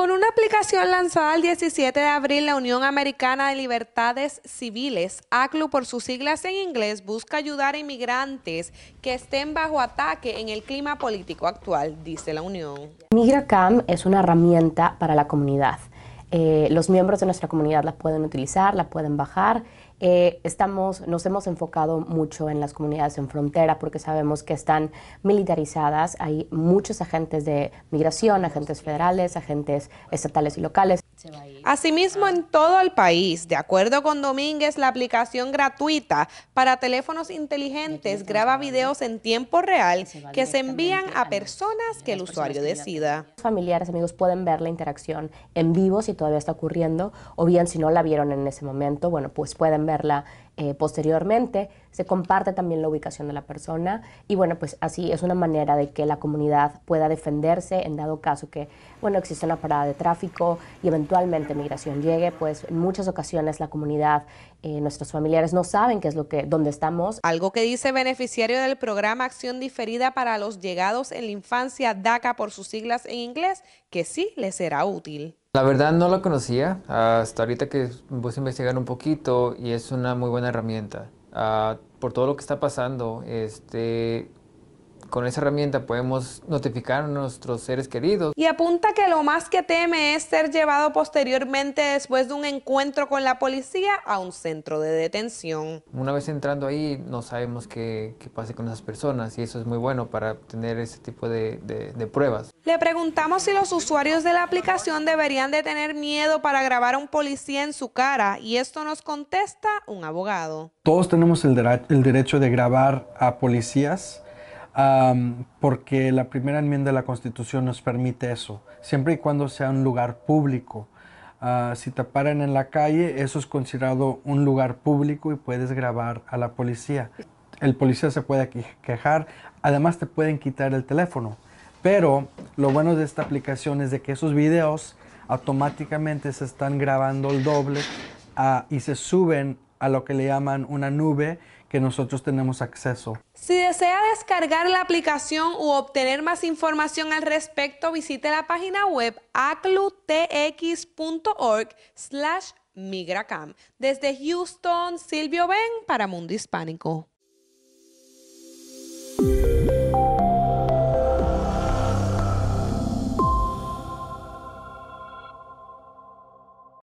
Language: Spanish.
Con una aplicación lanzada el 17 de abril, la Unión Americana de Libertades Civiles, ACLU por sus siglas en inglés, busca ayudar a inmigrantes que estén bajo ataque en el clima político actual, dice la Unión. MigraCam es una herramienta para la comunidad. Eh, los miembros de nuestra comunidad la pueden utilizar, la pueden bajar eh, estamos, nos hemos enfocado mucho en las comunidades en frontera porque sabemos que están militarizadas, hay muchos agentes de migración, agentes federales, agentes estatales y locales. Asimismo, en todo el país, de acuerdo con Domínguez, la aplicación gratuita para teléfonos inteligentes graba videos en tiempo real que se envían a personas que el usuario decida. familiares, amigos, pueden ver la interacción en vivo si todavía está ocurriendo, o bien si no la vieron en ese momento, bueno, pues pueden ver verla eh, posteriormente, se comparte también la ubicación de la persona y bueno, pues así es una manera de que la comunidad pueda defenderse en dado caso que, bueno, existe una parada de tráfico y eventualmente migración llegue, pues en muchas ocasiones la comunidad, eh, nuestros familiares no saben qué es lo que, dónde estamos. Algo que dice beneficiario del programa Acción Diferida para los Llegados en la Infancia, DACA por sus siglas en inglés, que sí les será útil. La verdad no lo conocía, hasta ahorita que voy a investigar un poquito y es una muy buena herramienta. Ah, por todo lo que está pasando, este, con esa herramienta podemos notificar a nuestros seres queridos. Y apunta que lo más que teme es ser llevado posteriormente después de un encuentro con la policía a un centro de detención. Una vez entrando ahí no sabemos qué, qué pase con esas personas y eso es muy bueno para tener ese tipo de, pruebas. Le preguntamos si los usuarios de la aplicación deberían de tener miedo para grabar a un policía en su cara y esto nos contesta un abogado. Todos tenemos el, el derecho de grabar a policías porque la primera enmienda de la Constitución nos permite eso, siempre y cuando sea un lugar público. Ah, si te paran en la calle, eso es considerado un lugar público y puedes grabar a la policía. El policía se puede quejar, además te pueden quitar el teléfono. Pero lo bueno de esta aplicación es de que esos videos automáticamente se están grabando el doble ah, y se suben a lo que le llaman una nube que nosotros tenemos acceso. Si desea descargar la aplicación u obtener más información al respecto, visite la página web aclutx.org slash migracam. Desde Houston, Silvio Ben para Mundo Hispánico.